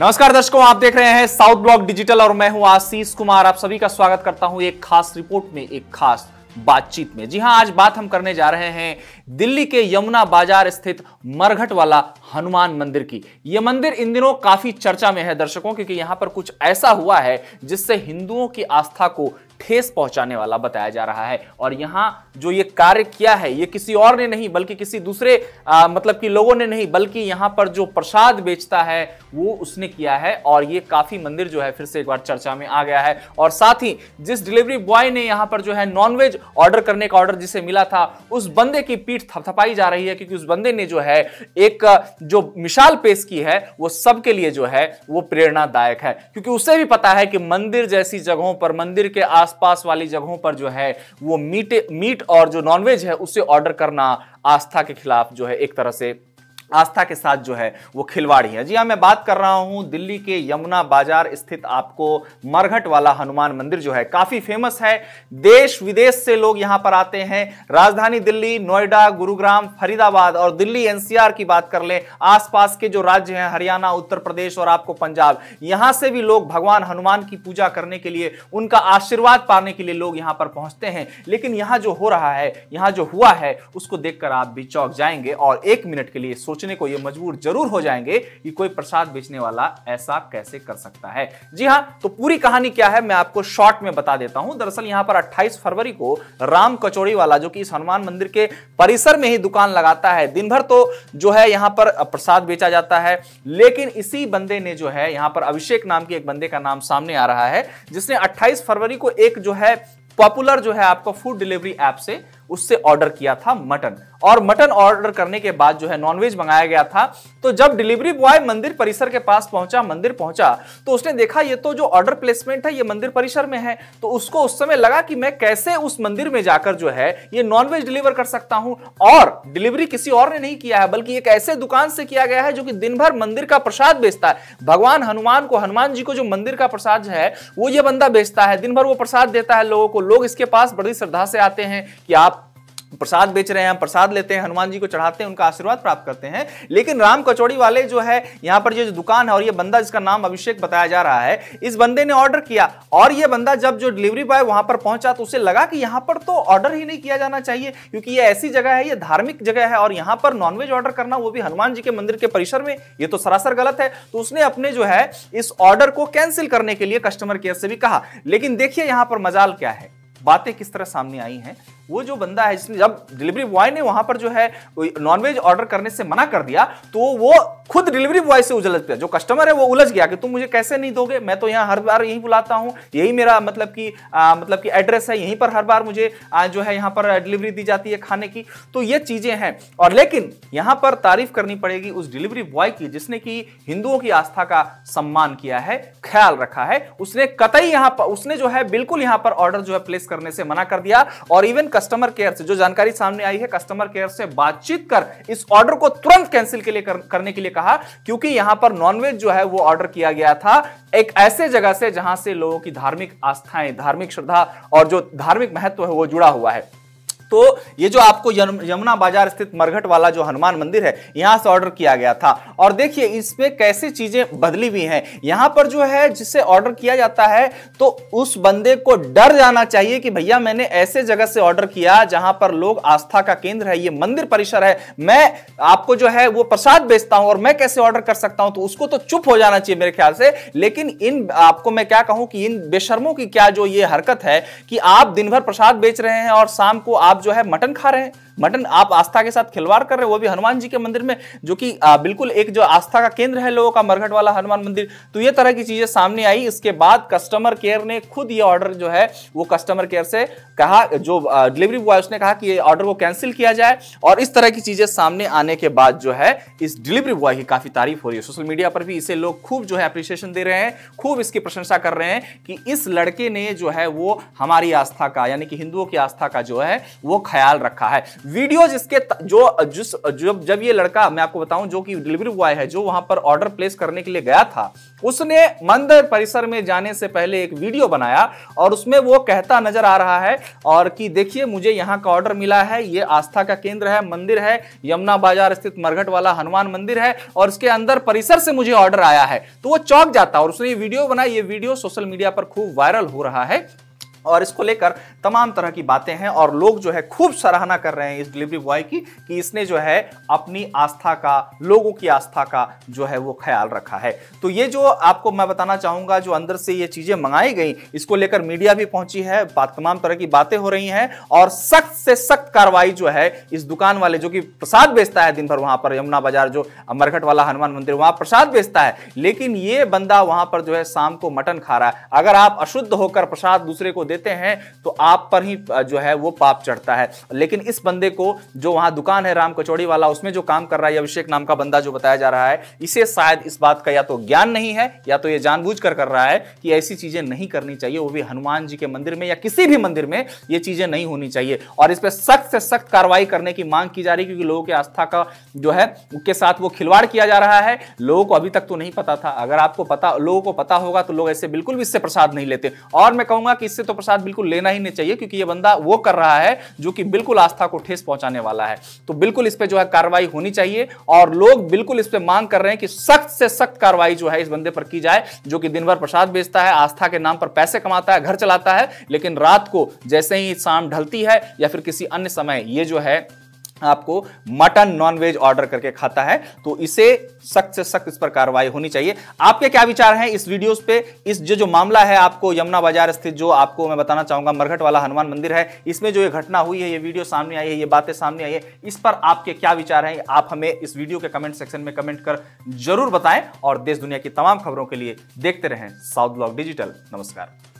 नमस्कार दर्शकों आप देख रहे हैं साउथ ब्लॉक डिजिटल और मैं हूं आशीष कुमार आप सभी का स्वागत करता हूं एक खास रिपोर्ट में एक खास बातचीत में जी हां आज बात हम करने जा रहे हैं दिल्ली के यमुना बाजार स्थित मरघट वाला हनुमान मंदिर की यह मंदिर इन दिनों काफी चर्चा में है दर्शकों क्योंकि यहां पर कुछ ऐसा हुआ है जिससे हिंदुओं की आस्था को ठेस पहुंचाने वाला बताया जा रहा है और यहाँ जो ये कार्य किया है ये किसी और ने नहीं बल्कि किसी दूसरे आ, मतलब कि लोगों ने नहीं बल्कि यहाँ पर जो प्रसाद बेचता है वो उसने किया है और ये काफी मंदिर जो है फिर से एक बार चर्चा में आ गया है और साथ ही जिस डिलीवरी बॉय ने यहाँ पर जो है नॉनवेज ऑर्डर करने का ऑर्डर जिसे मिला था उस बंदे की पीठ थपथपाई जा रही है क्योंकि उस बंदे ने जो है एक जो मिसाल पेश की है वो सबके लिए जो है वो प्रेरणादायक है क्योंकि उसे भी पता है कि मंदिर जैसी जगहों पर मंदिर के आस आसपास वाली जगहों पर जो है वो मीट मीट और जो नॉनवेज है उससे ऑर्डर करना आस्था के खिलाफ जो है एक तरह से आस्था के साथ जो है वो खिलवाड़ी है जी हाँ मैं बात कर रहा हूँ दिल्ली के यमुना बाजार स्थित आपको मरघट वाला हनुमान मंदिर जो है काफ़ी फेमस है देश विदेश से लोग यहाँ पर आते हैं राजधानी दिल्ली नोएडा गुरुग्राम फरीदाबाद और दिल्ली एनसीआर की बात कर लें आसपास के जो राज्य हैं हरियाणा उत्तर प्रदेश और आपको पंजाब यहाँ से भी लोग भगवान हनुमान की पूजा करने के लिए उनका आशीर्वाद पाने के लिए लोग यहाँ पर पहुँचते हैं लेकिन यहाँ जो हो रहा है यहाँ जो हुआ है उसको देखकर आप भी चौक जाएंगे और एक मिनट के लिए सोच सोचने को ये मजबूर जरूर हो जाएंगे कि कोई प्रसाद बेचने वाला ऐसा कैसे कर सकता है जी हाँ तो पूरी कहानी क्या है मैं आपको शॉर्ट में बता देता हूं दरअसल यहाँ पर 28 फरवरी को राम कचौड़ी वाला जो कि इस हनुमान मंदिर के परिसर में ही दुकान लगाता है दिन भर तो जो है यहाँ पर प्रसाद बेचा जाता है लेकिन इसी बंदे ने जो है यहाँ पर अभिषेक नाम के एक बंदे का नाम सामने आ रहा है जिसने 28 फरवरी को एक जो है पॉपुलर जो है आपका फूड डिलीवरी ऐप से उससे ऑर्डर किया था मटन और मटन ऑर्डर करने के बाद जो है नॉनवेज मंगाया गया था तो जब डिलीवरी बॉय मंदिर परिसर के पास पहुंचा मंदिर पहुंचा तो उसने देखा ये तो जो ऑर्डर प्लेसमेंट है ये मंदिर परिसर में है तो उसको उस समय लगा कि मैं कैसे उस मंदिर में जाकर जो है ये नॉनवेज डिलीवर कर सकता हूं और डिलीवरी किसी और ने नहीं किया है बल्कि एक ऐसे दुकान से किया गया है जो कि दिन भर मंदिर का प्रसाद बेचता है भगवान हनुमान को हनुमान जी को जो मंदिर का प्रसाद है वो ये बंदा बेचता है दिन भर वो प्रसाद देता है लोगों को लोग इसके पास बड़ी श्रद्धा से आते हैं कि आप प्रसाद बेच रहे हैं प्रसाद लेते हैं हनुमान जी को चढ़ाते हैं उनका आशीर्वाद प्राप्त करते हैं लेकिन राम कचौड़ी वाले जो है यहाँ पर जो दुकान है और ये बंदा जिसका नाम अभिषेक बताया जा रहा है इस बंदे ने ऑर्डर किया और ये बंदा जब जो डिलीवरी बॉय वहां पर पहुंचा तो उसे लगा कि यहाँ पर तो ऑर्डर ही नहीं किया जाना चाहिए क्योंकि ये ऐसी जगह है ये धार्मिक जगह है और यहाँ पर नॉनवेज ऑर्डर करना वो भी हनुमान जी के मंदिर के परिसर में ये तो सरासर गलत है तो उसने अपने जो है इस ऑर्डर को कैंसिल करने के लिए कस्टमर केयर से भी कहा लेकिन देखिए यहाँ पर मजाल क्या है बातें किस तरह सामने आई हैं वो जो बंदा है जिसने जब डिलीवरी बॉय ने वहां पर जो है नॉनवेज ऑर्डर करने से मना कर दिया तो वो खुद डिलीवरी बॉय से उलझ गया जो कस्टमर है वो उलझ गया कि तुम मुझे कैसे नहीं दोगे मैं तो यहाँ हर बार यही बुलाता हूँ यही मेरा मतलब कि मतलब कि एड्रेस है यहीं पर हर बार मुझे आ, जो है यहाँ पर डिलीवरी दी जाती है खाने की तो ये चीज़ें हैं और लेकिन यहाँ पर तारीफ करनी पड़ेगी उस डिलीवरी बॉय की जिसने की हिंदुओं की आस्था का सम्मान किया है ख्याल रखा है उसने कतई यहाँ पर उसने जो है बिल्कुल यहाँ पर ऑर्डर जो है प्लेस करने से मना कर दिया और इवन कस्टमर केयर से जो जानकारी सामने आई है कस्टमर केयर से बातचीत कर इस ऑर्डर को तुरंत कैंसिल के लिए कर, करने के लिए कहा क्योंकि यहां पर नॉनवेज जो है वो ऑर्डर किया गया था एक ऐसे जगह से जहां से लोगों की धार्मिक आस्थाएं धार्मिक श्रद्धा और जो धार्मिक महत्व है वो जुड़ा हुआ है तो ये जो आपको यमुना बाजार स्थित मरघट वाला जो हनुमान मंदिर है यहाँ से ऑर्डर किया गया था और देखिए इसमें कैसे चीजें बदली हुई हैं यहाँ पर जो है जिसे ऑर्डर किया जाता है तो उस बंदे को डर जाना चाहिए कि भैया मैंने ऐसे जगह से ऑर्डर किया जहां पर लोग आस्था का केंद्र है ये मंदिर परिसर है मैं आपको जो है वो प्रसाद बेचता हूं और मैं कैसे ऑर्डर कर सकता हूं तो उसको तो चुप हो जाना चाहिए मेरे ख्याल से लेकिन इन आपको मैं क्या कहूं कि इन बेशर्मों की क्या जो ये हरकत है कि आप दिन भर प्रसाद बेच रहे हैं और शाम को आप जो है मटन खा रहे हैं मटन आप आस्था के साथ खिलवाड़ कर रहे हो वो भी हनुमान जी के मंदिर में जो कि बिल्कुल एक जो आस्था का केंद्र है लोगों का मरघट वाला हनुमान मंदिर तो ये तरह की चीजें सामने आई इसके बाद कस्टमर केयर ने खुद ये ऑर्डर जो है वो कस्टमर केयर से कहा जो डिलीवरी बॉय उसने कहा कि ये ऑर्डर को कैंसिल किया जाए और इस तरह की चीजें सामने आने के बाद जो है इस डिलीवरी बॉय की काफी तारीफ हो रही है सोशल मीडिया पर भी इसे लोग खूब जो है अप्रिशिएशन दे रहे हैं खूब इसकी प्रशंसा कर रहे हैं कि इस लड़के ने जो है वो हमारी आस्था का यानी कि हिंदुओं की आस्था का जो है वो ख्याल रखा है वीडियो जिसके जो जिस जब जब ये लड़का मैं आपको बताऊं जो कि डिलीवरी बॉय है जो वहां पर ऑर्डर प्लेस करने के लिए गया था उसने मंदिर परिसर में जाने से पहले एक वीडियो बनाया और उसमें वो कहता नजर आ रहा है और कि देखिए मुझे यहाँ का ऑर्डर मिला है ये आस्था का केंद्र है मंदिर है यमुना बाजार स्थित मरघट वाला हनुमान मंदिर है और उसके अंदर परिसर से मुझे ऑर्डर आया है तो वो चौक जाता और उसने ये वीडियो बनाया ये वीडियो सोशल मीडिया पर खूब वायरल हो रहा है और इसको लेकर तमाम तरह की बातें हैं और लोग जो है खूब सराहना कर रहे हैं इस डिलीवरी बॉय की कि इसने जो है अपनी आस्था का लोगों की आस्था का जो है वो ख्याल रखा है तो ये जो आपको मैं बताना चाहूँगा जो अंदर से ये चीज़ें मंगाई गई इसको लेकर मीडिया भी पहुंची है तमाम तरह की बातें हो रही हैं और सख्त से सख्त कार्रवाई जो है इस दुकान वाले जो कि प्रसाद बेचता है दिन भर वहां पर यमुना बाजार जो मरघट वाला हनुमान मंदिर वहां प्रसाद बेचता है लेकिन ये बंदा वहां पर जो है शाम को मटन खा रहा है अगर आप अशुद्ध होकर प्रसाद दूसरे को देते हैं तो आप आप पर ही जो है वो पाप चढ़ता है लेकिन इस बंदे को जो वहां दुकान है राम कचौड़ी वाला उसमें जो काम कर रहा है अभिषेक नाम का बंदा जो बताया जा रहा है इसे शायद इस बात का या तो ज्ञान नहीं है या तो ये जानबूझ कर कर रहा है कि ऐसी चीजें नहीं करनी चाहिए वो भी हनुमान जी के मंदिर में या किसी भी मंदिर में ये चीजें नहीं होनी चाहिए और इस पर सख्त से सख्त कार्रवाई करने की मांग की जा रही है क्योंकि लोगों की आस्था का जो है उसके साथ वो खिलवाड़ किया जा रहा है लोगों को अभी तक तो नहीं पता था अगर आपको पता लोगों को पता होगा तो लोग ऐसे बिल्कुल भी इससे प्रसाद नहीं लेते और मैं कहूंगा कि इससे तो प्रसाद बिल्कुल लेना ही नहीं चाहिए चाहिए क्योंकि ये बंदा वो कर रहा है जो कि बिल्कुल आस्था को ठेस पहुंचाने वाला है तो बिल्कुल इस पर जो है कार्रवाई होनी चाहिए और लोग बिल्कुल इस पर मांग कर रहे हैं कि सख्त से सख्त कार्रवाई जो है इस बंदे पर की जाए जो कि दिन भर प्रसाद बेचता है आस्था के नाम पर पैसे कमाता है घर चलाता है लेकिन रात को जैसे ही शाम ढलती है या फिर किसी अन्य समय ये जो है आपको मटन नॉनवेज ऑर्डर करके खाता है तो इसे सख्त से सख्त इस पर कार्रवाई होनी चाहिए आपके क्या विचार हैं इस वीडियोस पे इस जो जो मामला है आपको यमुना बाजार स्थित जो आपको मैं बताना चाहूंगा मरघट वाला हनुमान मंदिर है इसमें जो ये घटना हुई है ये वीडियो सामने आई है ये बातें सामने आई है इस पर आपके क्या विचार हैं आप हमें इस वीडियो के कमेंट सेक्शन में कमेंट कर जरूर बताएं और देश दुनिया की तमाम खबरों के लिए देखते रहें साउथ ब्लॉग डिजिटल नमस्कार